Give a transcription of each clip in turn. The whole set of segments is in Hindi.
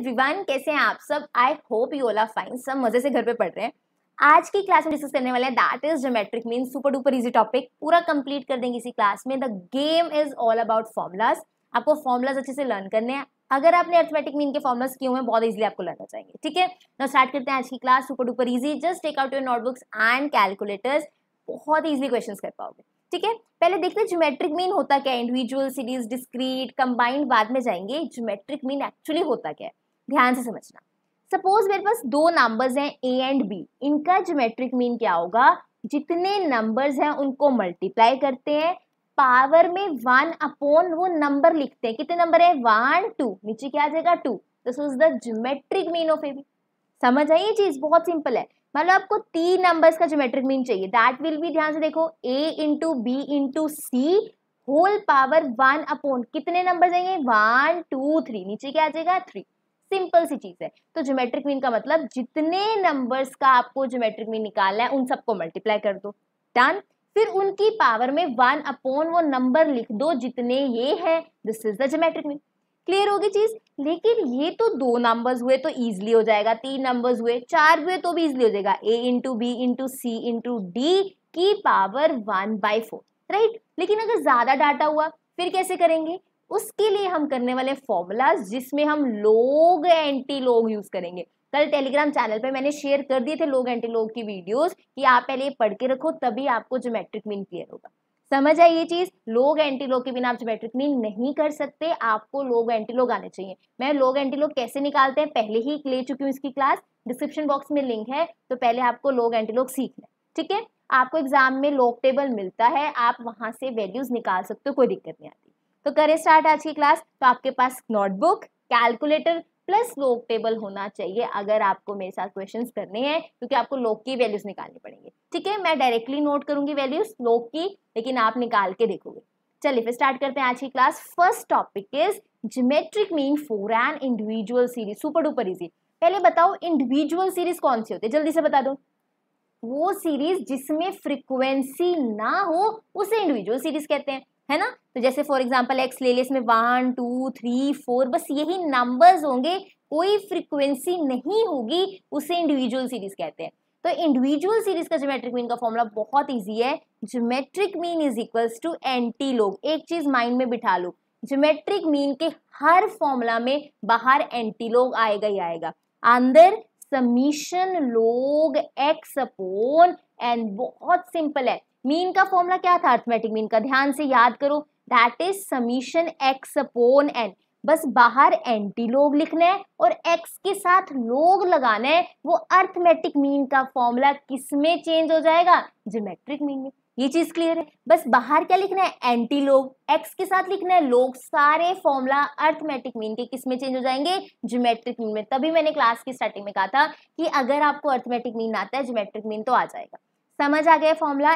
एवरीवन कैसे हैं आप सब I hope you all are fine सब मजे से घर पे पढ़ रहे हैं आज की क्लास में डिस्कस करने वाले हैं that is geometric mean super duper easy topic पूरा कंप्लीट कर देंगे इसी क्लास में the game is all about formulas आपको फॉर्मुलाज अच्छे से लर्न करने हैं अगर आपने अर्थमेटिक मीन के फॉर्मुलाज किए हुए बहुत इजीली आपको लर्न हो जाएंगे ठीक है ना स्टार्ट करते हैं आज की class super duper easy just take out your notebooks and calculators बहुत इजीली क्वेश्चन कर पाओगे ठीक है पहले देखते हैं ज्योमेट्रिक मीन होता क्या है इंडिविजुअल सीरीज डिस्क्रीट कंबाइंड बाद में जाएंगे ज्योमेट्रिक मीन एक्चुअली होता क्या है ध्यान से समझना सपोज मेरे पास दो नंबर्स हैं ए एंड बी इनका जोमेट्रिक मीन क्या होगा जितने नंबर्स हैं उनको मल्टीप्लाई करते हैं पावर में वन अपॉन वो नंबर लिखते हैं कितने नंबर है वन टू नीचे क्या आ जाएगा two this is the geometric mean of A B समझ आई ये चीज बहुत सिंपल है मतलब आपको तीन नंबर्स का जोमेट्रिक मीन चाहिए दैट विल भी ध्यान से देखो A into B into C whole power one upon कितने नंबर आएंगे वन टू थ्री नीचे क्या आ जाएगा थ्री सिंपल सी चीज़ है तो ज्योमेट्रिक मीन का मतलब जितने नंबर्स का आपको ज्योमेट्रिक मीन निकालना है उन सबको मल्टीप्लाई कर दो डन फिर उनकी पावर में वन अपॉन वो नंबर लिख दो जितने ये है this is the geometric mean clear होगी चीज लेकिन ये तो दो नंबर्स हुए तो इजीली हो जाएगा तीन नंबर्स हुए चार हुए तो भी इजीली हो जाएगा A into B into C into D की power one by four right लेकिन अगर ज्यादा डाटा हुआ फिर कैसे करेंगे उसके लिए हम करने वाले फॉर्मूलाज जिसमें हम लोग एंटी लोग यूज करेंगे कल टेलीग्राम चैनल पे मैंने शेयर कर दिए थे लोग एंटी लोग की वीडियोस कि आप पहले ये पढ़ के रखो तभी आपको ज्योमेट्रिक मीन क्लियर होगा समझ आई ये चीज लोग एंटी लोग के बिना आप ज्योमेट्रिक मीन नहीं कर सकते आपको लोग एंटी लोग आने चाहिए मैं लोग एंटी लोग कैसे निकालते हैं पहले ही ले चुकी हूँ इसकी क्लास डिस्क्रिप्शन बॉक्स में लिंक है तो पहले आपको लोग एंटी लोग सीखना ठीक है आपको एग्जाम में लोग टेबल मिलता है आप वहां से वैल्यूज निकाल सकते हो कोई दिक्कत नहीं आती तो करें स्टार्ट आज की क्लास तो आपके पास notebook calculator plus log table होना चाहिए अगर आपको मेरे साथ क्वेश्चन करने हैं क्योंकि आपको लोक की वैल्यूज निकालनी पड़ेंगे ठीक है मैं डायरेक्टली नोट करूंगी वैल्यूज लोक की लेकिन आप निकाल के देखोगे चलिए फिर स्टार्ट करते हैं आज की class first topic is geometric mean for an individual series super duper easy पहले बताओ इंडिविजुअल सीरीज कौन सी होती है जल्दी से बता दो वो सीरीज जिसमें फ्रीक्वेंसी ना हो उसे इंडिविजुअल सीरीज कहते हैं है ना तो जैसे फॉर एग्जाम्पल एक्स ले लिया इसमें वन टू थ्री फोर बस यही नंबर्स होंगे कोई फ्रिक्वेंसी नहीं होगी उसे इंडिविजुअल सीरीज कहते हैं तो इंडिविजुअल सीरीज का जोमेट्रिक मीन का फॉर्मूला बहुत इजी है geometric mean is equals to anti log एक चीज माइंड में बिठा लो जोमेट्रिक मीन के हर फॉर्मूला में बाहर एंटी लोग आएगा ही आएगा अंदर summation log x upon and बहुत सिंपल है मीन का फॉर्मूला क्या था अर्थमेटिक मीन का ध्यान से याद करो that is summation x upon N बस बाहर एंटी लोग लिखना है और एक्स के साथ लोग लगाना है वो अर्थमेटिक मीन का फॉर्मूला किस में चेंज हो जाएगा जोमेट्रिक मीन में ये चीज क्लियर है बस बाहर क्या लिखना है एंटी लोग एक्स के साथ लिखना है लोग सारे फॉर्मूला अर्थमेटिक मीन के किस में चेंज हो जाएंगे जोमेट्रिक मीन में तभी मैंने क्लास की स्टार्टिंग में कहा था कि अगर आपको अर्थमेटिक मीन आता है जोमेट्रिक मीन तो आ जाएगा समझ आ गया formula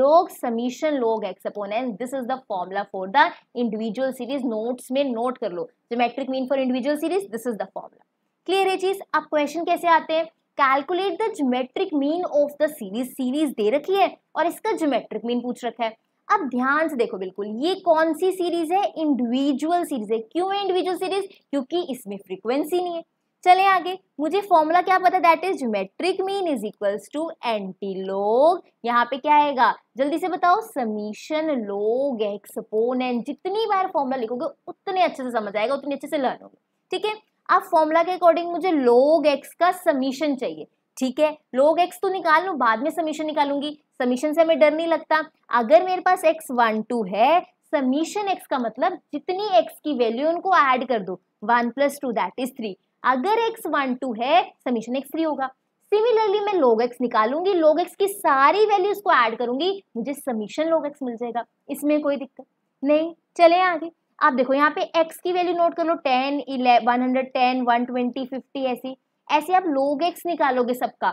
log summation log x N this is the formula for the individual series notes में नोट कर लो geometric mean for individual series this is the formula clear है चीज अब क्वेश्चन कैसे आते हैं calculate the geometric mean of the series series दे रखी है और इसका जोमेट्रिक मीन पूछ रखा है अब ध्यान से देखो बिल्कुल ये कौन सी सीरीज है इंडिविजुअल सीरीज है क्यों है इंडिविजुअल सीरीज क्योंकि इसमें फ्रीक्वेंसी नहीं है चले आगे मुझे फॉर्मूला क्या पता that is geometric mean is equals to anti log यहाँ पे क्या आएगा जल्दी से बताओ समीशन लोग एक्सपोनेंट जितनी बार फॉर्मूला लिखोगे उतने अच्छे से समझ आएगा उतने अच्छे से लर्न होगा ठीक है अब फॉर्मूला के अकॉर्डिंग मुझे लोग एक्स का समीशन चाहिए ठीक है लोग एक्स तो निकाल लूँ बाद में समीशन निकालूंगी समीशन से हमें डर नहीं लगता अगर मेरे पास एक्स वन टू है समीशन एक्स का मतलब जितनी एक्स की वैल्यू उनको ऐड कर दो one plus two that is three अगर एक्स वन टू है समीशन एक्स थ्री होगा सिमिलरली मैं लोग एक्स निकालूंगी लोग एक्स की सारी वैल्यूज को ऐड करूंगी मुझे समीशन लोग एक्स मिल जाएगा इसमें कोई दिक्कत नहीं चले आगे आप देखो यहाँ पे x की वैल्यू नोट कर लो ten one hundred ten one twenty fifty ऐसी ऐसे आप लोग x निकालोगे सबका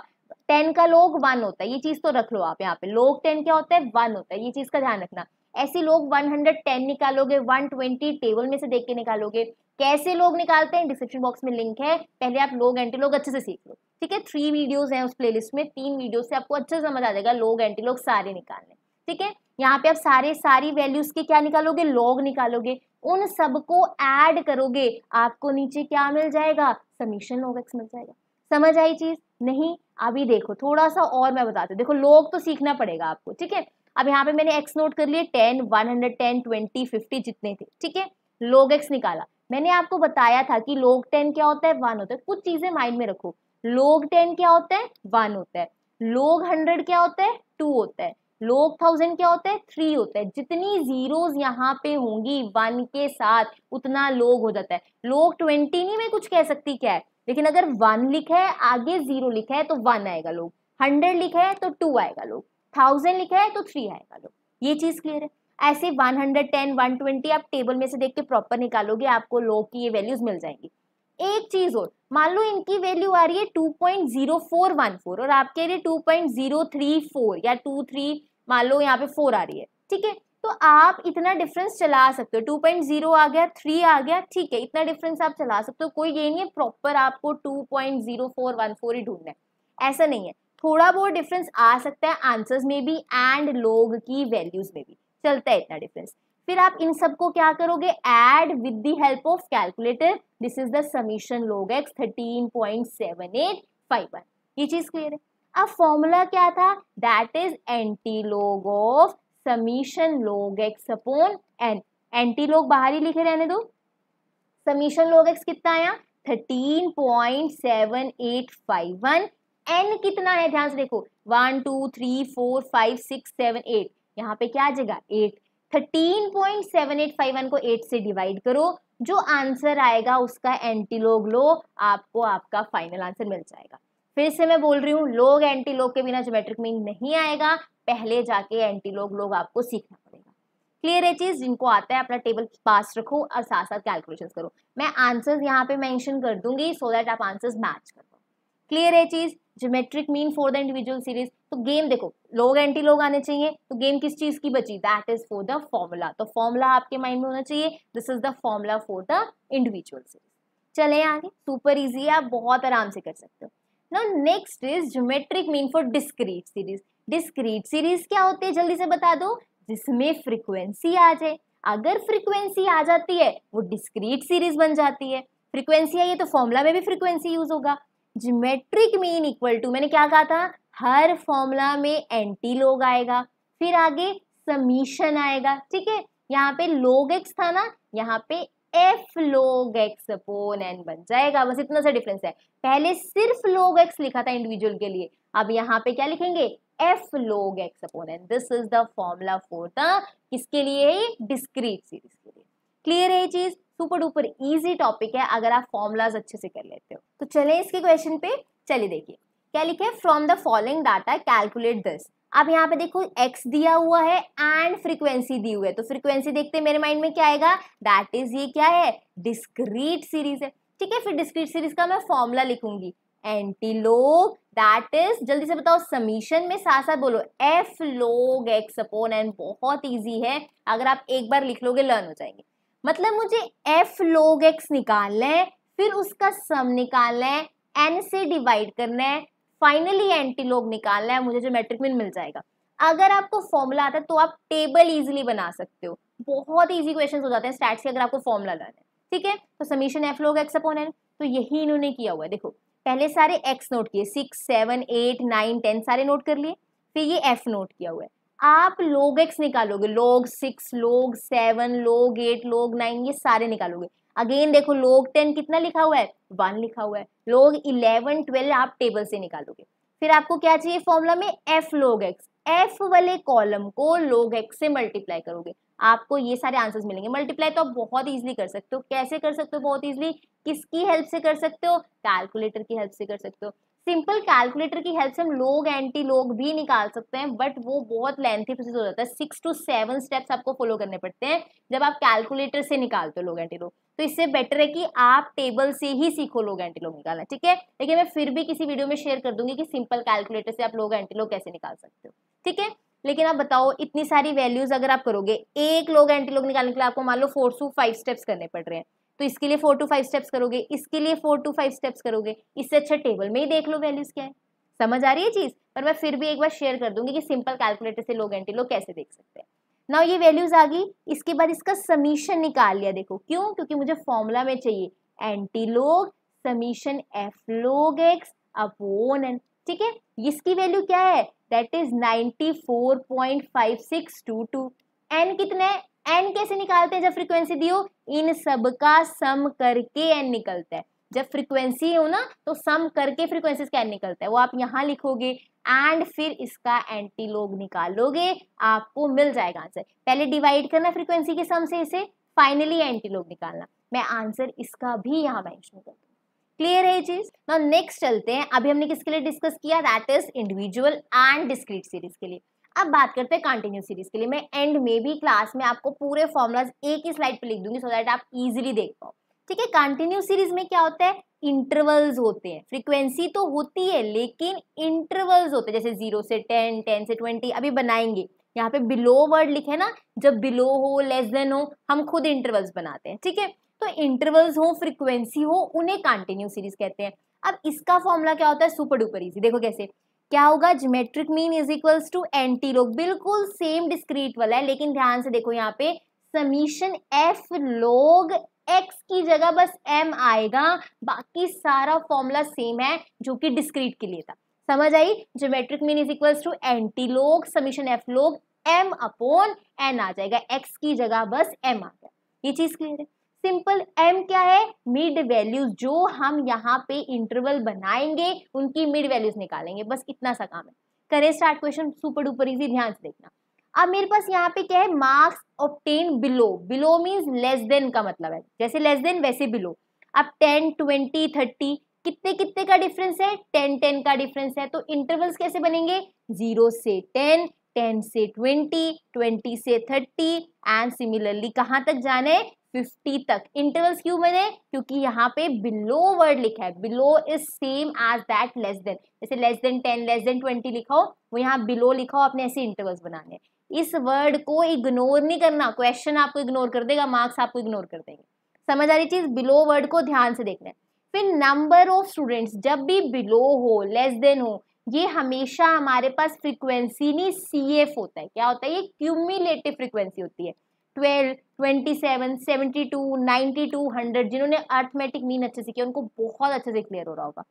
टेन का लोग वन होता है ये चीज़ तो रख लो आप यहाँ पे लोग टेन क्या होता है वन होता है ये चीज़ का ध्यान रखना ऐसे लोग वन हंड्रेड टेन निकालोगे वन ट्वेंटी टेबल में से देख के निकालोगे कैसे लोग निकालते हैं डिस्क्रिप्शन बॉक्स में लिंक है पहले आप लोग एंटी लोग अच्छे से सीख लो ठीक है थ्री वीडियोस हैं उस प्लेलिस्ट में तीन वीडियोस से आपको अच्छे से समझ आ जाएगा लोग एंटी लोग सारे निकालने ठीक है यहाँ पे आप सारे सारी वैल्यूज के क्या निकालोगे लॉग निकालोगे उन सबको ऐड करोगे आपको नीचे क्या मिल जाएगा समीशन लॉग एक्स मिल जाएगा समझ आई चीज नहीं अभी देखो थोड़ा सा और मैं बताती हूँ देखो लोग तो सीखना पड़ेगा आपको ठीक है अब यहाँ पे मैंने एक्स नोट कर लिए ten one hundred ten twenty fifty जितने थे ठीक है लोग एक्स निकाला मैंने आपको बताया था कि लोग टेन क्या होता है वन होता है कुछ चीजें माइंड में रखो लोग टेन क्या होता है वन होता है लोग हंड्रेड क्या होता है टू होता है लोग थाउजेंड क्या होता है थ्री होता है जितनी जीरोस यहाँ पे होंगी वन के साथ उतना लोग हो जाता है लोग ट्वेंटी नहीं मैं कुछ कह सकती क्या है लेकिन अगर वन लिखा है आगे जीरो लिखा है तो वन आएगा लोग हंड्रेड लिखा है तो टू आएगा लोग थाउजेंड लिखा है तो थ्री आएगा लोग ये चीज क्लियर है ऐसे 110, 120 आप टेबल में से देख के प्रॉपर निकालोगे आपको लो की ये वैल्यूज मिल जाएंगी एक चीज और मान लो इनकी वैल्यू आ रही है 2.0414 और आपके लिए 2.034 या 23 मान लो यहाँ पे 4 आ रही है ठीक है तो आप इतना डिफरेंस चला सकते हो 2.0 आ गया 3 आ गया ठीक है इतना डिफरेंस आप चला सकते हो कोई ये नहीं है प्रॉपर आपको 2.0414 ही ढूंढना है ऐसा नहीं है थोड़ा बहुत डिफरेंस आ सकता है आंसर्स में भी एंड लोग की वैल्यूज में भी चलता है इतना डिफरेंस फिर आप इन सबको क्या करोगे add with the help of calculator this is the summation log x thirteen point seven eight five one ये चीज क्लियर है अब फॉर्मूला क्या था that is antilog of summation log x upon n antilog बाहर ही लिखे रहने दो समीशन लोग एक्स कितना आया thirteen point seven eight five one n कितना है ध्यान से देखो one two three four five six seven eight यहाँ पे क्या आ जाएगा eight thirteen point seven eight five one को एट से डिवाइड करो जो आंसर आएगा उसका एंटीलोग लो आपको आपका फाइनल आंसर मिल जाएगा फिर से मैं बोल रही हूँ लोग एंटीलोग के बिना ज्योमेट्रिक मीन नहीं आएगा पहले जाके एंटीलोग लोग आपको सीखना पड़ेगा क्लियर है चीज़ जिनको आता है अपना टेबल पास रखो और साथ साथ कैलकुलेशन करो मैं आंसर यहाँ पे मैंशन कर दूंगी सो देट दैट आप आंसर मैच कर पाओ क्लियर है चीज़ geometric mean for the individual series तो गेम देखो लोग एंटी लोग आने चाहिए तो गेम किस चीज़ की बची that is for the formula तो फॉर्मूला आपके माइंड में होना चाहिए this is the formula for the individual series चले आगे सुपर इजी आप बहुत आराम से कर सकते हो no next is geometric mean for discrete series discrete series क्या होती है जल्दी से बता दो जिसमें फ्रिक्वेंसी आ जाए अगर फ्रिक्वेंसी आ जाती है वो डिस्क्रीट सीरीज बन जाती है फ्रिक्वेंसी आई है तो फॉर्मूला में भी फ्रिक्वेंसी यूज होगा जीमेट्रिक मीन इक्वल टू मैंने क्या कहा था हर फॉर्मूला में एंटी लोग आएगा फिर आगे समीशन आएगा ठीक है यहाँ पे लोग एक्स था ना यहाँ पे F log x upon N बन जाएगा बस इतना सा डिफरेंस है पहले सिर्फ लोग एक्स लिखा था इंडिविजुअल के लिए अब यहाँ पे क्या लिखेंगे f log x upon n this is the formula for the किसके लिए डिस्क्रीट सीरीज के लिए क्लियर है ये चीज सुपर डुपर इजी टॉपिक है अगर आप फॉर्मूलाज अच्छे से कर लेते हो तो चले इसके क्वेश्चन पे चलिए देखिए क्या लिखे from the following data calculate this अब यहाँ पे देखो x दिया हुआ है एंड फ्रीक्वेंसी दी हुई है तो फ्रीक्वेंसी देखते मेरे माइंड में क्या आएगा दैट इज ये क्या है डिस्क्रीट सीरीज है ठीक है फिर डिस्क्रीट सीरीज का मैं फॉर्मूला लिखूंगी एंटी लोग दैट इज जल्दी से बताओ समीशन में साथ साथ बोलो f log x upon and बहुत ईजी है अगर आप एक बार लिख लोगे लर्न हो जाएंगे मतलब मुझे एफ लोग एक्स निकालना है फिर उसका सम निकालना है एन से डिवाइड करना है फाइनली एंटी लोग निकालना है मुझे जो मैट्रिक में मिल जाएगा अगर आपको फॉर्मूला आता है तो आप टेबल इजीली बना सकते हो बहुत इजी क्वेश्चन हो जाते हैं स्टैट्स के अगर आपको फॉर्मूला लाना है ठीक है तो summation f log x upon n तो यही इन्होंने किया हुआ है देखो पहले सारे एक्स नोट किए six seven eight nine ten सारे नोट कर लिए फिर ये एफ नोट किया हुआ है आप लोग एक्स निकालोगे लोग सिक्स लोग सेवन लोग एट लोग नाइन ये सारे निकालोगे अगेन देखो लोग टेन कितना लिखा हुआ है वन लिखा हुआ है लोग इलेवन ट्वेल्व आप टेबल से निकालोगे फिर आपको क्या चाहिए फॉर्मूला में एफ लोग एक्स एफ वाले कॉलम को लोग एक्स से मल्टीप्लाई करोगे आपको ये सारे आंसर्स मिलेंगे मल्टीप्लाई तो आप बहुत इजीली कर सकते हो कैसे कर सकते हो बहुत इजीली किसकी हेल्प से कर सकते हो कैलकुलेटर की हेल्प से कर सकते हो सिंपल कैलकुलेटर की हेल्प से हम लोग एंटी लोग भी निकाल सकते हैं बट वो बहुत लेंथी प्रोसेस हो जाता है सिक्स टू सेवन स्टेप्स आपको फॉलो करने पड़ते हैं जब आप कैलकुलेटर से निकालते हो लोग एंटी लोग तो इससे बेटर है कि आप टेबल से ही सीखो लोग एंटी लोग निकालना ठीक है लेकिन मैं फिर भी किसी वीडियो में शेयर कर दूंगी कि सिंपल कैलकुलेटर से आप लोग एंटी लोग कैसे निकाल सकते हो ठीक है लेकिन आप बताओ इतनी सारी वैल्यूज अगर आप करोगे एक लोग एंटी लोग निकालने के लिए आपको मान लो फोर टू फाइव स्टेप्स करने पड़ रहे हैं तो इसके लिए फोर टू फाइव स्टेप्स करोगे इसके लिए फोर टू फाइव स्टेप्स करोगे इससे अच्छा टेबल में ही देख लो वैल्यूज क्या है समझ आ रही है चीज़ पर मैं फिर भी एक बार शेयर कर दूंगी कि सिंपल कैलकुलेटर से लोग एंटी लोग कैसे देख सकते हैं ना ये वैल्यूज आ गई इसके बाद इसका समीशन निकाल लिया देखो क्यों क्योंकि मुझे फॉर्मूला में चाहिए antilog summation f log x upon n ठीक है इसकी वैल्यू क्या है that is ninety four point five six two two n कितना है एन कैसे निकालते हैं जब फ्रीक्वेंसी दी हो इन सब का सम करके एन निकलता है जब फ्रीक्वेंसी हो ना तो सम करके फ्रीक्वेंसीज का एन निकलता है वो आप यहाँ लिखोगे एंड फिर इसका एंटीलोग निकालोगे आपको मिल जाएगा आंसर पहले डिवाइड करना फ्रीक्वेंसी के सम से इसे फाइनली एंटीलोग निकालना मैं आंसर इसका भी यहाँ मैंशन कर क्लियर है चीज नेक्स्ट चलते हैं अभी हमने किसके लिए डिस्कस किया that is individual and discrete series के लिए अब बात करते हैं कंटिन्यू सीरीज के लिए मैं एंड में भी क्लास में आपको पूरे फॉर्मुलाज एक ही स्लाइड पे लिख दूंगी सो दैट आप इजीली देख पाओ ठीक है कंटिन्यू सीरीज में क्या होता है इंटरवल्स होते हैं फ्रीक्वेंसी तो होती है लेकिन इंटरवल्स होते हैं जैसे जीरो से टेन टेन से ट्वेंटी अभी बनाएंगे यहाँ पे बिलो वर्ड लिखे ना जब बिलो हो लेस देन हो हम खुद इंटरवल्स बनाते हैं ठीक है तो इंटरवल्स हो फ्रीक्वेंसी हो उन्हें कंटिन्यू सीरीज कहते हैं अब इसका फॉर्मूला क्या होता है सुपर डुपर इजी देखो कैसे क्या होगा geometric mean is equals to anti antilog बिल्कुल सेम डिस्क्रीट वाला है लेकिन ध्यान से देखो यहाँ पे समीशन एफ लोग एक्स की जगह बस एम आएगा बाकी सारा फॉर्मूला सेम है जो कि डिस्क्रीट के लिए था समझ आई geometric mean is equals to anti antilog summation f log m upon n आ जाएगा एक्स की जगह बस एम आ गया ये चीज क्लियर है सिंपल एम क्या है मिड वैल्यूज जो हम यहाँ पे इंटरवल बनाएंगे उनकी मिड वैल्यूज निकालेंगे बस इतना सा काम है करें start question super duper easy ध्यान से देखना अब मेरे पास यहाँ पे क्या है marks obtain below below means less than का मतलब है जैसे लेस देन वैसे बिलो अब टेन ट्वेंटी थर्टी कितने कितने का डिफरेंस है टेन टेन का डिफरेंस है तो इंटरवल्स कैसे बनेंगे जीरो से टेन टेन से ट्वेंटी ट्वेंटी से थर्टी एंड सिमिलरली कहाँ तक जाना है फिफ्टी तक इंटरवल्स क्यों बने क्योंकि यहाँ पे बिलो वर्ड लिखा है below is same as that less than जैसे less than ten less than twenty लिखा हो वो यहाँ बिलो लिखा हो आपने ऐसे इंटरवल्स बनाने इस वर्ड को इग्नोर नहीं करना क्वेश्चन आपको इग्नोर कर देगा मार्क्स आपको इग्नोर कर देंगे समझ आ रही चीज बिलो वर्ड को ध्यान से देखना है फिर नंबर ऑफ स्टूडेंट्स जब भी बिलो हो लेस देन हो ये हमेशा हमारे पास फ्रीक्वेंसी नहीं सी एफ होता है क्या होता है ये क्यूमिलेटिव फ्रीक्वेंसी होती है twelve twenty seven seventy two ninety two hundred जिन्होंने अर्थमेटिक मीन अच्छे से किया उनको बहुत अच्छे से क्लियर हो रहा होगा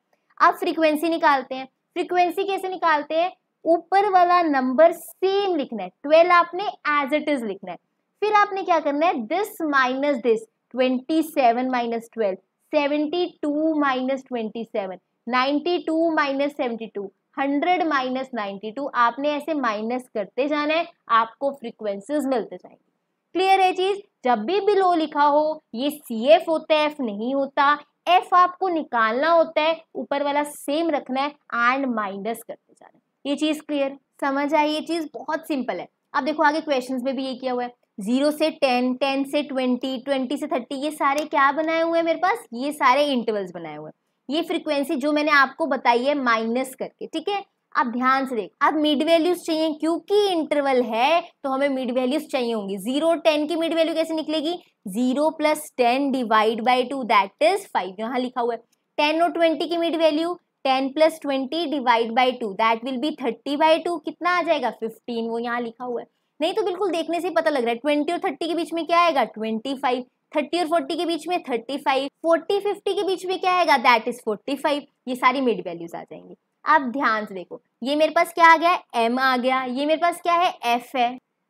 अब फ्रीक्वेंसी निकालते हैं फ्रीक्वेंसी कैसे निकालते हैं ऊपर वाला नंबर सेम लिखना है ट्वेल्व आपने एज इट इज लिखना है फिर आपने क्या करना है this minus this twenty seven minus twelve seventy two minus twenty seven ninety two minus seventy two hundred minus ninety two आपने ऐसे माइनस करते जाना है आपको फ्रीक्वेंसीज मिलते जाएंगे क्लियर है चीज जब भी बिलो लिखा हो ये सी एफ होता है एफ नहीं होता एफ आपको निकालना होता है ऊपर वाला सेम रखना है एंड माइनस करते जाना ये चीज क्लियर समझ आई ये चीज बहुत सिंपल है अब देखो आगे क्वेश्चंस में भी ये किया हुआ है जीरो से टेन टेन से ट्वेंटी ट्वेंटी से थर्टी ये सारे क्या बनाए हुए हैं मेरे पास ये सारे इंटरवल्स बनाए हुए हैं ये फ्रीक्वेंसी जो मैंने आपको बताई है माइनस करके ठीक है अब ध्यान से देख अब मिड वैल्यूज चाहिए क्योंकि इंटरवल है तो हमें मिड वैल्यूज चाहिए होंगी जीरो टेन की मिड वैल्यू कैसे निकलेगी zero plus ten divide by two that is five यहाँ लिखा हुआ है टेन और ट्वेंटी की mid value ten plus twenty divide by two that will be thirty by two कितना आ जाएगा फिफ्टीन वो यहाँ लिखा हुआ है नहीं तो बिल्कुल देखने से पता लग रहा है ट्वेंटी और थर्टी के बीच में क्या आएगा ट्वेंटी फाइव थर्टी और फोर्टी के बीच में थर्टी फाइव फोर्टी फिफ्टी के बीच में क्या आएगा दैट इज फोर्टी फाइव ये सारी मिड वैल्यूज आ जाएंगी अब ध्यान से देखो ये मेरे पास क्या आ गया एम आ गया ये मेरे पास क्या है एफ है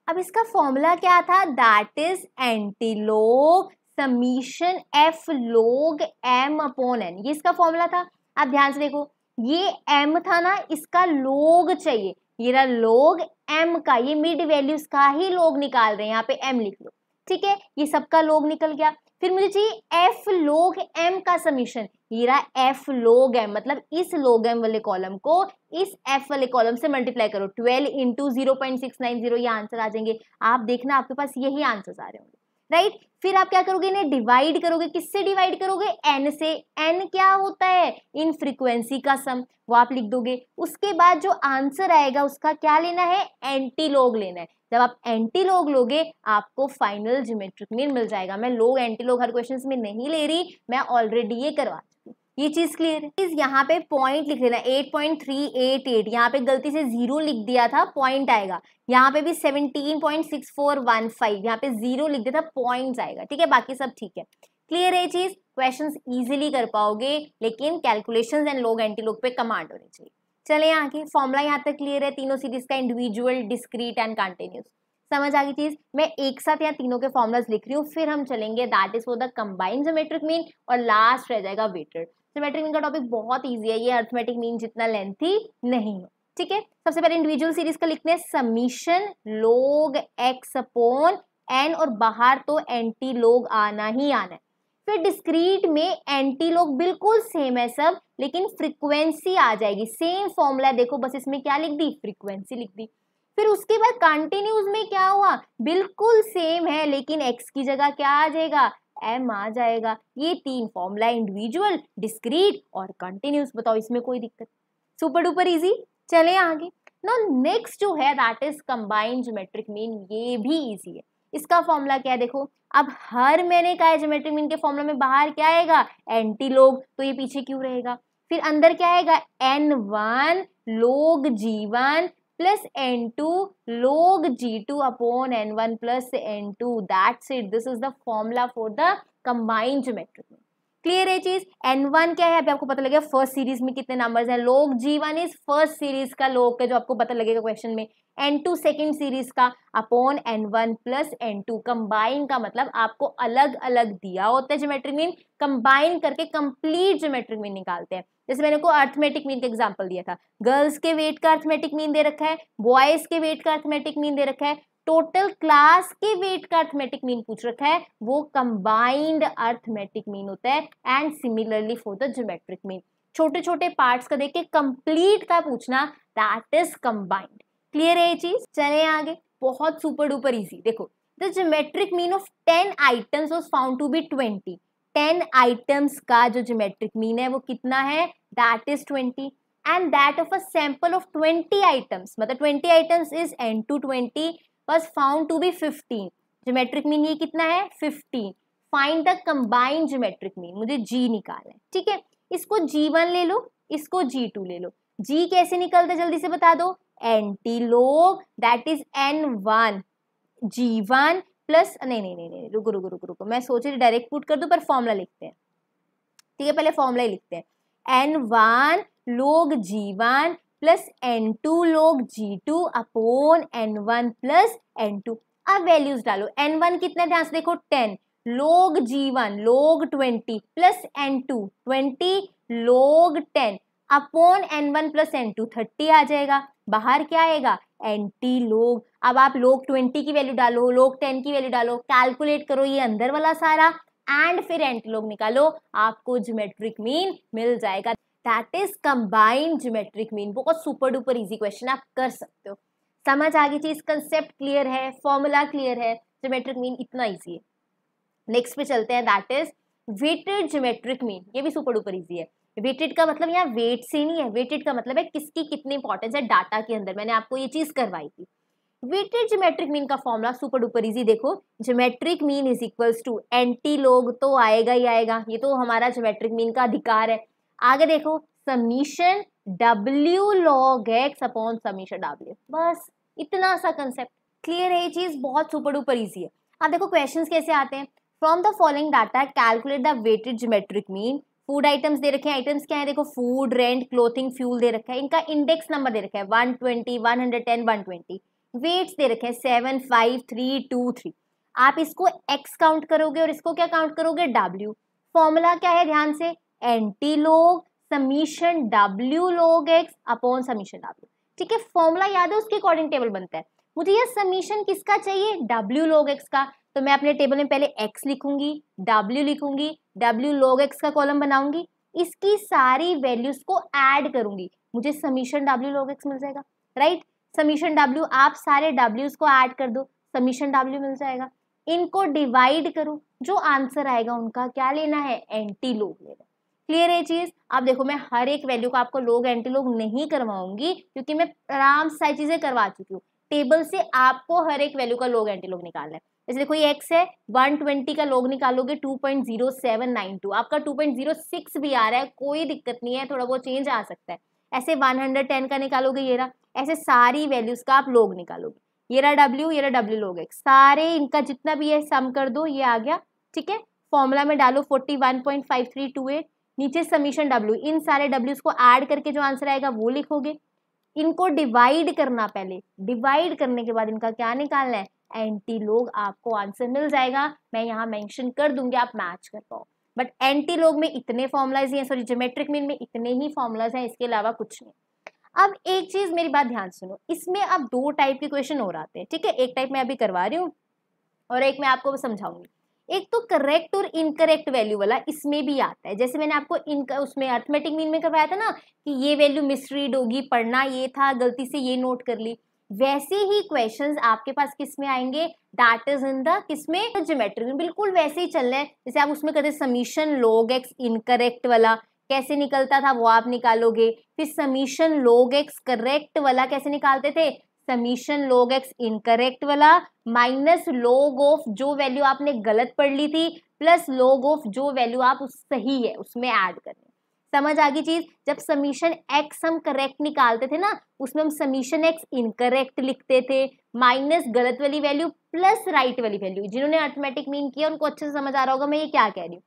अब इसका फॉर्मूला क्या था that is antilog summation f log m upon n ये इसका फॉर्मूला था अब ध्यान से देखो ये एम था ना इसका लोग चाहिए ये रहा लोग एम का ये मिड वैल्यूज का ही लोग निकाल रहे हैं यहाँ पे एम लिख लो ठीक है ये सबका लोग निकल गया फिर मुझे चाहिए एफ लोग एम का समीशन हीरा एफ लोगैम मतलब इस लोगैम वाले कॉलम को इस एफ वाले कॉलम से मल्टीप्लाई करो twelve into zero point six nine zero answer आ जाएंगे आप देखना आपके पास यही आंसर्स आ रहे होंगे राइट right? फिर आप क्या करोगे इन्हें डिवाइड करोगे किससे डिवाइड करोगे एन से एन क्या होता है इन फ्रीक्वेंसी का सम वो आप लिख दोगे उसके बाद जो आंसर आएगा उसका क्या लेना है एंटी लोग लेना है जब आप एंटी लोग लोगे आपको फाइनल ज्योमेट्रिक मीन मिल जाएगा मैं लोग एंटी लोग हर क्वेश्चन में नहीं ले रही मैं ऑलरेडी ये करवा ये चीज क्लियर है यहाँ पे पॉइंट लिख एट 8.388 यहाँ पे गलती से जीरो लिख दिया था पॉइंट आएगा यहाँ पे भी 17.6415 यहाँ पे जीरो लिख दिया था पॉइंट आएगा ठीक है बाकी सब ठीक है क्लियर है चीज क्वेश्चन इजिली कर पाओगे लेकिन कैलकुलेशन एंड लोग एंटी लोग पे कमांड होने चाहिए चले यहाँ की फॉर्मुला यहाँ तक क्लियर है तीनों सीरीज का इंडिविजुअल डिस्क्रीट एंड कंटिन्यूस समझ आ गई चीज मैं एक साथ यहाँ तीनों के फॉर्मुलाज लिख रही हूँ फिर हम चलेंगे that is for the combined geometric mean और लास्ट रह जाएगा वेटेड अर्थमेटिक मीन का टॉपिक बहुत ईजी है ये अर्थमेटिक मीन जितना लेंथी नहीं है ठीक है सबसे पहले इंडिविजुअल सीरीज का लिखते हैं summation log x upon N और बाहर तो एंटी लोग आना ही आना है फिर डिस्क्रीट में एंटी लोग बिल्कुल सेम है सब लेकिन फ्रीक्वेंसी आ जाएगी सेम फॉर्मूला देखो बस इसमें क्या लिख दी फ्रीक्वेंसी लिख दी फिर उसके बाद कंटिन्यूज में क्या हुआ बिल्कुल सेम है लेकिन एक्स की जगह क्या आ जाएगा एम आ जाएगा ये तीन फॉर्मूला इंडिविजुअल डिस्क्रीट और कंटिन्यूस बताओ इसमें कोई दिक्कत सुपर डुपर इजी चले आगे ना नेक्स्ट जो है that is combined geometric mean ये भी इजी है इसका फॉर्मूला क्या है देखो अब हर मैंने कहा है जोमेट्रिक मीन के फॉर्मूला में बाहर क्या आएगा एंटी लोग तो ये पीछे क्यों रहेगा फिर अंदर क्या आएगा एन वन लोग जीवन plus N2 log G2 upon N1 plus N2. That's it. This is the formula for the combined geometric mean. Clear है चीज एन वन क्या है अभी आपको पता लगेगा फर्स्ट सीरीज में कितने नंबर्स हैं जी जीवन इज फर्स्ट सीरीज का लोक का जो आपको पता लगेगा क्वेश्चन में एन टू सेकेंड सीरीज का upon n one plus n two combine का मतलब आपको अलग अलग दिया होता है ज्योमेट्रिक मीन कंबाइन करके कंप्लीट ज्योमेट्रिक मीन निकालते हैं जैसे मैंने को अर्थमेटिक मीन का एग्जाम्पल दिया था गर्ल्स के वेट का अर्थमेटिक मीन दे रखा है बॉयज के वेट का अर्थमेटिक मीन दे रखा है टोटल क्लास के वेट का अर्थमेटिक मीन पूछ रखा है वो कंबाइंड अर्थमेटिक मीन होता है and similarly for the geometric mean छोटे छोटे पार्ट्स का देख के कंप्लीट का पूछना दैट इज कंबाइंड क्लियर है ये चीज चले आगे बहुत सुपर डुपर इजी देखो the geometric mean of ten items was found to be twenty ten items का जो ज्योमेट्रिक मीन है वो कितना है that is twenty and that of a sample of twenty items मतलब twenty items is n two twenty was found to be fifteen geometric mean ये कितना है fifteen find the combined geometric mean मुझे जी निकालना है ठीक है इसको जी वन ले लो इसको जी टू ले लो जी कैसे निकलता जल्दी से बता दो antilog that is n one G one plus नहीं नहीं नहीं रुको रुको रुको रुको मैं सोच रही डायरेक्ट पुट कर दूँ पर फॉर्मूला लिखते हैं ठीक है पहले फॉर्मूला ही लिखते हैं n one log G one plus n two log G two upon n one plus n two अब वैल्यूज डालो एन वन कितना ध्यान से देखो ten log G one log twenty plus n two twenty log ten upon n one plus n two thirty आ जाएगा बाहर क्या आएगा एन टी लोग अब आप लोग ट्वेंटी की वैल्यू डालो लोग टेन की वैल्यू डालो कैलकुलेट करो ये अंदर वाला सारा एंड फिर एंटी लोग निकालो आपको ज्योमेट्रिक मीन मिल जाएगा that is combined geometric mean बहुत सुपर डुपर इजी क्वेश्चन आप कर सकते हो समझ आ गई चीज कंसेप्ट क्लियर है फॉर्मूला क्लियर है ज्योमेट्रिक मीन इतना ईजी है नेक्स्ट पे चलते हैं that is weighted geometric mean ये भी सुपर डुपर ईजी है वेटेड का मतलब यहाँ वेट से नहीं है वेटेड का मतलब है किसकी कितनी इंपॉर्टेंस है डाटा के अंदर मैंने आपको ये चीज करवाई थी वेटेड ज्योमेट्रिक मीन का फॉर्मूला सुपर डुपर इजी देखो geometric mean is equals to anti antilog तो आएगा ही आएगा ये तो हमारा ज्योमेट्रिक मीन का अधिकार है आगे देखो summation W log x upon summation W बस इतना सा कंसेप्ट क्लियर है ये चीज़ बहुत सुपर डुपर ईजी है आप देखो क्वेश्चंस कैसे आते हैं from the following data calculate the weighted geometric mean food items दे रखे हैं आइटम्स क्या है देखो फूड रेंट क्लोथिंग फ्यूल दे रखा है इनका इंडेक्स नंबर दे रखा है one twenty one hundred ten one twenty weights दे रखे हैं seven five three two three आप इसको एक्स काउंट करोगे और इसको क्या काउंट करोगे डब्ल्यू फॉर्मूला क्या है ध्यान से antilog summation W log x upon summation W ठीक है फॉर्मूला याद है उसके अकॉर्डिंग टेबल बनता है मुझे यह समीशन किसका चाहिए डब्ल्यू लोग एक्स का तो मैं अपने टेबल में पहले एक्स लिखूंगी डब्ल्यू लिखूंगी डब्ल्यू लोग एक्स का कॉलम बनाऊंगी इसकी सारी वैल्यूज को ऐड करूंगी मुझे समीशन डब्ल्यू लोग एक्स मिल जाएगा राइट समीशन डब्ल्यू आप सारे डब्ल्यूज को ऐड कर दो समीशन डब्ल्यू मिल जाएगा इनको डिवाइड करो जो आंसर आएगा उनका क्या लेना है एंटी लोग लेना क्लियर है चीज़ आप देखो मैं हर एक वैल्यू को आपको लोग एंटी लोग नहीं करवाऊंगी क्योंकि मैं आराम से सारी चीज़ें करवा चुकी हूँ टेबल से आपको हर एक वैल्यू का लोग एंटी लोग निकालना है जैसे देखो ये एक्स है 120 का लोग निकालोगे 2.0792 आपका 2.06 भी आ रहा है कोई दिक्कत नहीं है थोड़ा बहुत चेंज आ सकता है ऐसे 110 का निकालोगे ये रहा ऐसे सारी वैल्यूज का आप लोग निकालोगे ये रहा डब्ल्यू ये रहा डब्ल्यू लोग एक्स सारे इनका जितना भी है सम कर दो ये आ गया ठीक है फॉर्मूला में डालो forty one point five three to eight नीचे समीशन डब्ल्यू इन सारे डब्ल्यूज को ऐड करके जो आंसर आएगा वो लिखोगे इनको डिवाइड करना पहले डिवाइड करने के बाद इनका क्या निकालना है एंटी लोग आपको आंसर मिल जाएगा मैं यहाँ मेंशन कर दूंगी आप मैच कर पाओ बट एंटी लोग में इतने फॉर्मुलाइज हैं सॉरी जोमेट्रिक मीन में इतने ही फॉर्मुलाज हैं इसके अलावा कुछ नहीं अब एक चीज मेरी बात ध्यान सुनो इसमें अब दो टाइप के क्वेश्चन हो रहा हैं ठीक है एक टाइप मैं अभी करवा रही हूँ और एक मैं आपको समझाऊंगी एक तो करेक्ट और इनकरेक्ट वैल्यू वाला इसमें भी आता है जैसे मैंने आपको इनका उसमें अर्थमेटिक मीन में करवाया था ना कि ये वैल्यू मिसरीड होगी पढ़ना ये था गलती से ये नोट कर ली वैसे ही क्वेश्चंस आपके पास किस में आएंगे दैट इज इन द किस में जोमेट्री में बिल्कुल वैसे ही चल रहे हैं जैसे आप उसमें कहते समीशन लोग एक्स इनकरेक्ट वाला कैसे निकलता था वो आप निकालोगे फिर समीशन लोग एक्स करेक्ट वाला कैसे निकालते थे समीशन लोग एक्स इनकरेक्ट वाला माइनस लोग ऑफ जो वैल्यू आपने गलत पढ़ ली थी प्लस लोग ऑफ जो वैल्यू आप उस सही है उसमें ऐड कर समझ आ गई चीज जब समीशन एक्स हम करेक्ट निकालते थे ना उसमें हम समीशन एक्स इनकरेक्ट लिखते थे माइनस गलत वाली वैल्यू प्लस राइट वाली वैल्यू जिन्होंने अर्थमेटिक मीन किया उनको अच्छे से समझ आ रहा होगा मैं ये क्या कह रही हूँ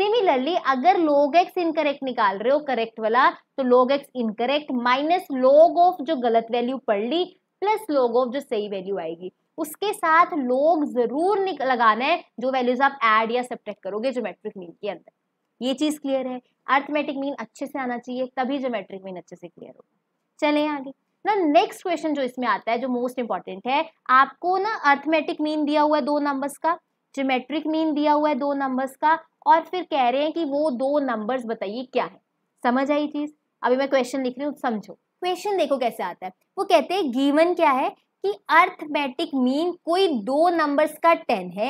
सिमिलरली अगर लोग एक्स इनकरेक्ट निकाल रहे हो करेक्ट वाला तो log x incorrect minus log of जो गलत वैल्यू पढ़ ली प्लस लोग ऑफ जो सही वैल्यू आएगी उसके साथ लोग जरूर लगाना है जो वैल्यूज आप ऐड या सब्ट्रैक्ट करोगे ज्योमेट्रिक मीन के अंदर ये चीज क्लियर है अर्थमेटिक मीन अच्छे से आना चाहिए तभी ज्योमेट्रिक मीन अच्छे से क्लियर होगा चले आगे ना नेक्स्ट क्वेश्चन जो इसमें आता है जो मोस्ट इंपॉर्टेंट है आपको ना अर्थमेटिक मीन दिया हुआ है दो नंबर्स का ज्योमेट्रिक मीन दिया हुआ है दो नंबर्स का और फिर कह रहे हैं कि वो दो नंबर्स बताइए क्या है समझ आई चीज अभी मैं क्वेश्चन लिख रही हूँ समझो क्वेश्चन देखो कैसे आता है वो कहते हैं गीवन क्या है कि अर्थमेटिक मीन कोई दो नंबर्स का टेन है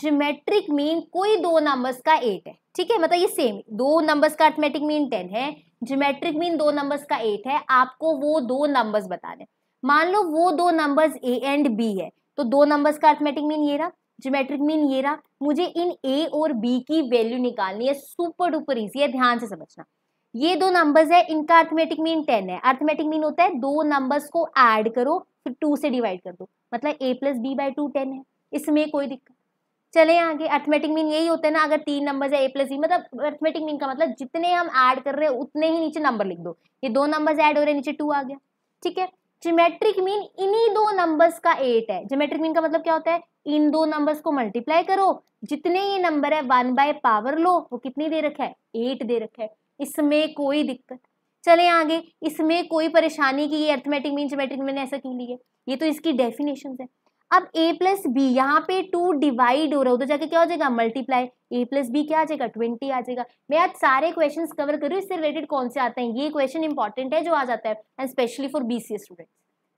ज्योमेट्रिक मीन कोई दो नंबर्स का एट है ठीक है मतलब ये सेम दो नंबर्स का अर्थमेटिक मीन टेन है ज्योमेट्रिक मीन दो नंबर्स का एट है आपको वो दो नंबर्स बता दें मान लो वो दो नंबर्स ए एंड बी है तो दो नंबर्स का अर्थमेटिक मीन ये रहा ज्योमेट्रिक मीन ये रहा मुझे इन ए और बी की वैल्यू निकालनी है सुपर डुपर इजी है ध्यान से समझना ये दो नंबर्स है इनका अर्थमेटिक मीन टेन है अर्थमेटिक मीन होता है दो नंबर्स को ऐड करो फिर टू से डिवाइड कर दो मतलब A plus B by two ten है इसमें कोई दिक्कत चले आगे अर्थमेटिक मीन यही होता है ना अगर तीन नंबर्स है ए प्लस बी मतलब अर्थमेटिक मीन का मतलब जितने हम ऐड कर रहे हैं उतने ही नीचे नंबर लिख दो ये दो नंबर्स ऐड हो रहे हैं नीचे टू आ गया ठीक है जोमेट्रिक मीन इन्हीं दो नंबर्स का एट है जोमेट्रिक मीन का मतलब क्या होता है इन दो नंबर्स को मल्टीप्लाई करो जितने ये नंबर है वन बाय पावर लो वो कितनी दे रखा है एट दे रखा है इसमें कोई दिक्कत चले आगे इसमें कोई परेशानी की ये अर्थमेटिक मीन जोमेट्रिक मैंने ऐसा क्यों लिया ये तो इसकी डेफिनेशन है अब ए प्लस बी यहाँ पे टू डिवाइड हो रहा है उधर जाके क्या हो जाएगा मल्टीप्लाई ए प्लस बी क्या आ जाएगा ट्वेंटी आ जाएगा मैं आज सारे क्वेश्चंस कवर करूँ इससे रिलेटेड कौन से आते हैं ये क्वेश्चन इंपॉर्टेंट है जो आ जाता है and specially for B C student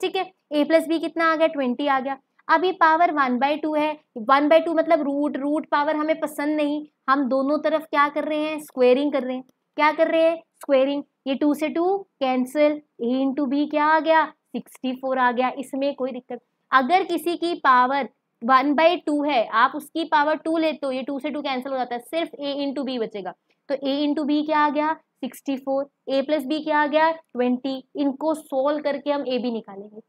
ठीक है ए प्लस बी कितना आ गया ट्वेंटी आ गया अब ये पावर वन बाई टू है वन बाई टू मतलब रूट रूट पावर हमें पसंद नहीं हम दोनों तरफ क्या कर रहे हैं स्क्वेयरिंग कर रहे हैं क्या कर रहे हैं स्क्वेरिंग ये टू से two cancel A into B क्या आ गया सिक्सटी फोर आ गया इसमें कोई दिक्कत अगर किसी की पावर वन बाई टू है आप उसकी पावर टू लेते हो ये टू से टू कैंसिल हो जाता है सिर्फ ए इंटू बी बचेगा तो ए इंटू बी क्या आ गया sixty four A plus B क्या आ गया ट्वेंटी इनको सोल्व करके हम ए बी निकालेंगे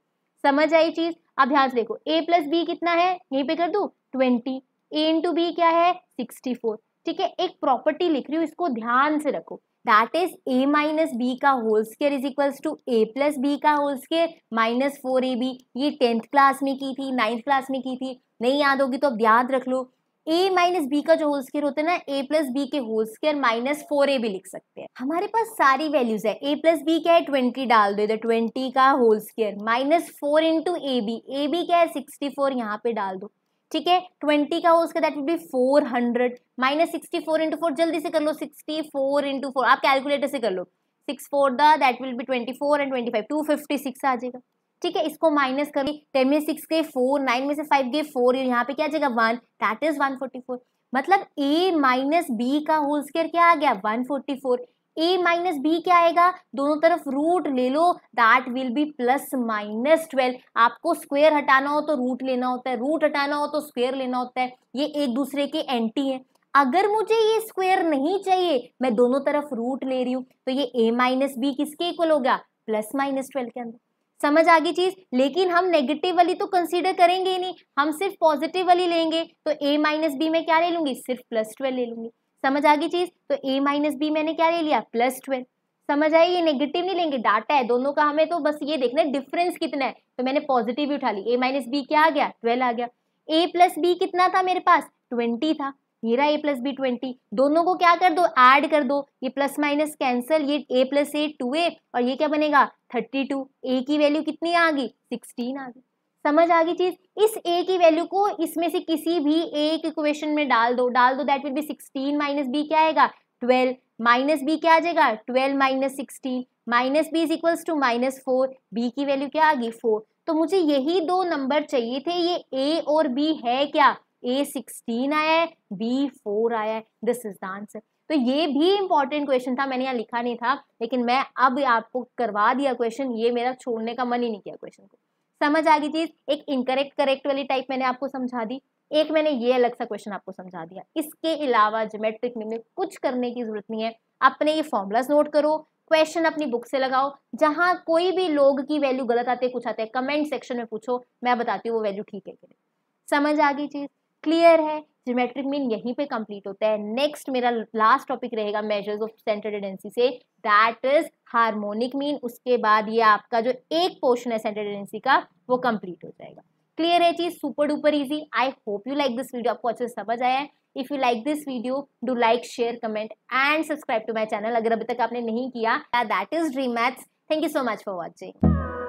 समझ आई चीज अब ध्यान से देखो ए प्लस बी कितना है यहीं पे कर दू ट्वेंटी ए इंटू बी क्या है सिक्सटी फोर ठीक है एक प्रॉपर्टी लिख रही हूँ इसको ध्यान से रखो that is A minus B का whole square is equals to A plus B का whole square minus four A B ये टेंथ क्लास में की थी नाइन्थ क्लास में की थी नहीं याद होगी तो अब याद रख लो ए माइनस बी का जो होल स्केयर होता है ना ए प्लस बी के whole square minus four A भी लिख सकते हैं हमारे पास सारी वैल्यूज है ए प्लस बी क्या है ट्वेंटी डाल दो इधर ट्वेंटी का whole square minus four into a b a b क्या है सिक्सटी फोर यहाँ पे डाल दो ठीक है ट्वेंटी का हो उसका that will be four hundred minus sixty four into four जल्दी से कर लो सिक्सटी फोर इंटू फोर आप कैलकुलेटर से कर लो six four the that will be twenty four and twenty five two fifty six आ जाएगा ठीक है इसको माइनस कर ली टेन में सिक्स गए फोर नाइन में से फाइव गए फोर यहाँ पे क्या आ जाएगा one that is one forty four मतलब ए माइनस बी का होल स्केयर क्या आ गया one forty four a minus b क्या आएगा दोनों तरफ रूट ले लो that will be plus minus twelve आपको स्क्वेयर हटाना हो तो रूट लेना होता है रूट हटाना हो तो स्क्वेयर लेना होता है ये एक दूसरे के एंटी है अगर मुझे ये स्क्वेयर नहीं चाहिए मैं दोनों तरफ रूट ले रही हूँ तो ये ए माइनस बी किसके इक्वल हो गया प्लस माइनस ट्वेल्व के अंदर समझ आ गई चीज लेकिन हम नेगेटिव वाली तो कंसीडर करेंगे ही नहीं हम सिर्फ पॉजिटिव वाली लेंगे तो ए माइनस बी में क्या ले लूंगी सिर्फ प्लस ट्वेल्व ले लूंगी समझ आ गई चीज़ तो ए माइनस बी मैंने क्या ले लिया प्लस ट्वेल्व समझ आई ये नेगेटिव नहीं लेंगे डाटा है दोनों का हमें तो बस ये देखना है डिफरेंस कितना है तो मैंने पॉजिटिव उठा ली ए माइनस बी क्या आ गया ट्वेल्व आ गया ए प्लस बी कितना था मेरे पास ट्वेंटी था मेरा ए प्लस बी ट्वेंटी दोनों को क्या कर दो ऐड कर दो ये प्लस माइनस कैंसिल ये ए प्लस ए टू ए और ये क्या बनेगा थर्टी टू ए की वैल्यू कितनी आ गई सिक्सटीन आ गई समझ आ गई चीज़ इस ए की वैल्यू को इसमें से किसी भी एक इक्वेशन में डाल दो डाल दो that will be sixteen minus b क्या आएगा ट्वेल्व माइनस बी क्या आ जाएगा twelve minus sixteen minus b is equals to minus four b की वैल्यू क्या आ गई फोर तो मुझे यही दो नंबर चाहिए थे ये ए और बी है क्या ए सिक्सटीन आया है बी फोर आया है दिस इज द आंसर तो ये भी इंपॉर्टेंट क्वेश्चन था मैंने यहाँ लिखा नहीं था लेकिन मैं अब आपको करवा दिया क्वेश्चन ये मेरा छोड़ने का मन ही नहीं किया क्वेश्चन को समझ आ गई चीज एक इनकरेक्ट करेक्ट वाली टाइप मैंने आपको समझा दी एक मैंने ये अलग सा क्वेश्चन आपको समझा दिया इसके अलावा जोमेट्रिक में कुछ करने की जरूरत नहीं है अपने ये फॉर्मूलाज नोट करो क्वेश्चन अपनी बुक से लगाओ जहां कोई भी लोग की वैल्यू गलत आते कुछ आते हैं कमेंट सेक्शन में पूछो मैं बताती हूँ वो वैल्यू ठीक है कि नहीं समझ आ गई चीज़ क्लियर है ज्योमेट्रिक मीन यहीं पे कंप्लीट होता है नेक्स्ट मेरा लास्ट टॉपिक रहेगा मेजर्स ऑफ सेंटर टेंडेंसी से दैट इज हार्मोनिक मीन उसके बाद ये आपका जो एक पोर्शन है सेंटर टेंडेंसी का वो कंप्लीट हो जाएगा क्लियर है चीज super duper easy I hope you like this video आपको अच्छे से समझ आया है if you like this video do like share comment and subscribe to my channel अगर अभी तक आपने नहीं किया that is Dream Maths thank you so much for watching